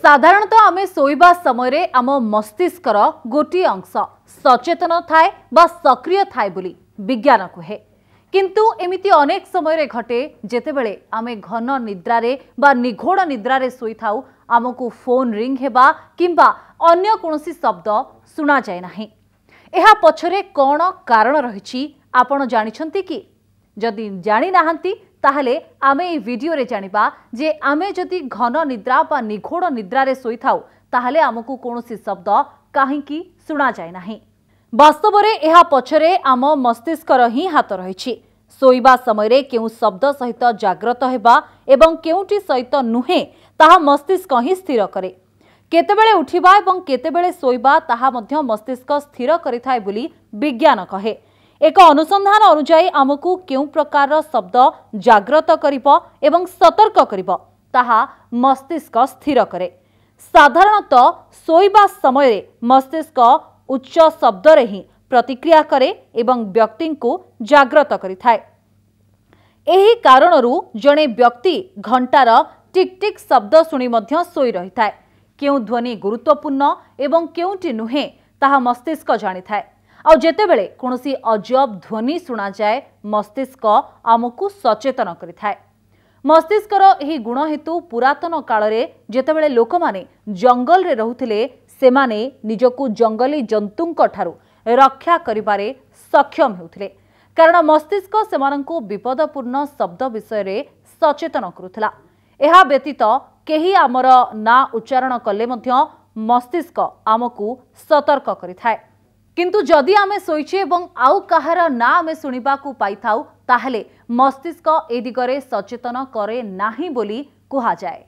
ସାଧାରଣତଃ ଆମେ ଶୋଇବା ସମୟରେ ଆମ ମସ୍ତିଷ୍କର ଗୋଟିଏ ଅଂଶ ସଚେତନ ଥାଏ ବା ସକ୍ରିୟ ଥାଏ ବୋଲି ବିଜ୍ଞାନ କୁହେ କିନ୍ତୁ ଏମିତି ଅନେକ ସମୟରେ ଘଟେ ଯେତେବେଳେ ଆମେ ଘନ ନିଦ୍ରାରେ ବା ନିଘୋଡ ନିଦ୍ରାରେ ଶୋଇଥାଉ ଆମକୁ ଫୋନ୍ ରିଙ୍ଗ ହେବା କିମ୍ବା ଅନ୍ୟ କୌଣସି ଶବ୍ଦ ଶୁଣାଯାଏ ନାହିଁ ଏହା ପଛରେ କ'ଣ କାରଣ ରହିଛି ଆପଣ ଜାଣିଛନ୍ତି କି ଯଦି ଜାଣିନାହାନ୍ତି ତାହେଲେ ଆମେ ଏହି ଭିଡ଼ିଓରେ ଜାଣିବା ଯେ ଆମେ ଯଦି ଘନ ନିଦ୍ରା ବା ନିଘୋଡ଼ ନିଦ୍ରାରେ ଶୋଇଥାଉ ତାହେଲେ ଆମକୁ କୌଣସି ଶବ୍ଦ କାହିଁକି ଶୁଣାଯାଏ ନାହିଁ ବାସ୍ତବରେ ଏହା ପଛରେ ଆମ ମସ୍ତିଷ୍କର ହିଁ ହାତ ରହିଛି ଶୋଇବା ସମୟରେ କେଉଁ ଶବ୍ଦ ସହିତ ଜାଗ୍ରତ ହେବା ଏବଂ କେଉଁଟି ସହିତ ନୁହେଁ ତାହା ମସ୍ତିଷ୍କ ହିଁ ସ୍ଥିର କରେ କେତେବେଳେ ଉଠିବା ଏବଂ କେତେବେଳେ ଶୋଇବା ତାହା ମଧ୍ୟ ମସ୍ତିଷ୍କ ସ୍ଥିର କରିଥାଏ ବୋଲି ବିଜ୍ଞାନ କହେ ଏକ ଅନୁସନ୍ଧାନ ଅନୁଯାୟୀ ଆମକୁ କେଉଁ ପ୍ରକାରର ଶବ୍ଦ ଜାଗ୍ରତ କରିବ ଏବଂ ସତର୍କ କରିବ ତାହା ମସ୍ତିଷ୍କ ସ୍ଥିର କରେ ସାଧାରଣତଃ ଶୋଇବା ସମୟରେ ମସ୍ତିଷ୍କ ଉଚ୍ଚ ଶବ୍ଦରେ ହିଁ ପ୍ରତିକ୍ରିୟା କରେ ଏବଂ ବ୍ୟକ୍ତିଙ୍କୁ ଜାଗ୍ରତ କରିଥାଏ ଏହି କାରଣରୁ ଜଣେ ବ୍ୟକ୍ତି ଘଣ୍ଟାର ଟିକ୍ ଟିକ୍ ଶବ୍ଦ ଶୁଣି ମଧ୍ୟ ଶୋଇ ରହିଥାଏ କେଉଁ ଧ୍ୱନି ଗୁରୁତ୍ୱପୂର୍ଣ୍ଣ ଏବଂ କେଉଁଟି ନୁହେଁ ତାହା ମସ୍ତିଷ୍କ ଜାଣିଥାଏ ଆଉ ଯେତେବେଳେ କୌଣସି ଅଜବ ଧ୍ୱନି ଶୁଣାଯାଏ ମସ୍ତିଷ୍କ ଆମକୁ ସଚେତନ କରିଥାଏ ମସ୍ତିଷ୍କର ଏହି ଗୁଣ ହେତୁ ପୁରାତନ କାଳରେ ଯେତେବେଳେ ଲୋକମାନେ ଜଙ୍ଗଲରେ ରହୁଥିଲେ ସେମାନେ ନିଜକୁ ଜଙ୍ଗଲୀ ଜନ୍ତୁଙ୍କଠାରୁ ରକ୍ଷା କରିବାରେ ସକ୍ଷମ ହେଉଥିଲେ କାରଣ ମସ୍ତିଷ୍କ ସେମାନଙ୍କୁ ବିପଦପୂର୍ଣ୍ଣ ଶବ୍ଦ ବିଷୟରେ ସଚେତନ କରୁଥିଲା ଏହା ବ୍ୟତୀତ କେହି ଆମର ନାଁ ଉଚ୍ଚାରଣ କଲେ ମଧ୍ୟ ମସ୍ତିଷ୍କ ଆମକୁ ସତର୍କ କରିଥାଏ কিন্তু যদি আমি সইছে এবং আউ কহারার নামে শুনিবা কো পাইথাউ তাহলে মস্তিষ্ক এদিকরে সচেতন করে নাহি বলি কোহা যায়